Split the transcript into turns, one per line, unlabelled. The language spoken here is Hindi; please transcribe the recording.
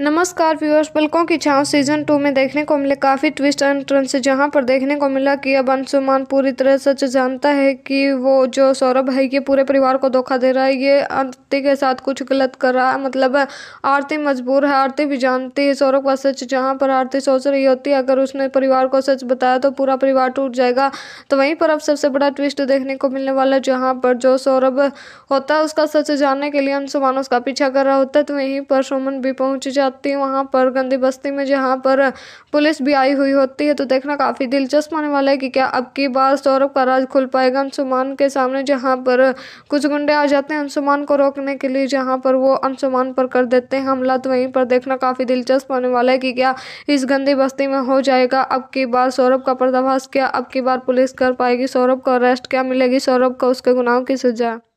नमस्कार व्यूअर्स पलकों की छांव सीजन टू में देखने को मिले काफ़ी ट्विस्ट एंड टर्न्स जहां पर देखने को मिला कि अब अंशुमान पूरी तरह सच जानता है कि वो जो सौरभ है ये पूरे परिवार को धोखा दे रहा है ये आरती के साथ कुछ गलत कर रहा है मतलब आरती मजबूर है आरती भी जानती है सौरभ का सच जहाँ पर आरती सोच रही होती है अगर उसने परिवार को सच बताया तो पूरा परिवार टूट जाएगा तो वहीं पर अब सबसे बड़ा ट्विस्ट देखने को मिलने वाला जहाँ पर जो सौरभ होता है उसका सच जानने के लिए अंशुमान उसका पीछा कर रहा होता है तो वहीं पर सुमन भी पहुँच जाता जाती है वहाँ पर गंदी बस्ती में जहाँ पर पुलिस भी आई हुई होती है तो देखना काफ़ी दिलचस्प होने वाला है कि क्या अब की बार सौरभ का राज खुल पाएगा अंशुमान के सामने जहाँ पर कुछ गुंडे आ जाते हैं अंशुमान को रोकने के लिए जहाँ पर वो अंशुमान पर कर देते हैं हमला तो वहीं पर देखना काफ़ी दिलचस्प होने वाला है कि क्या इस गंदी बस्ती में हो जाएगा अब की बार सौरभ का पर्दाफाश क्या अब की बार पुलिस कर पाएगी सौरभ को अरेस्ट क्या मिलेगी सौरभ को उसके गुनाहों की सजा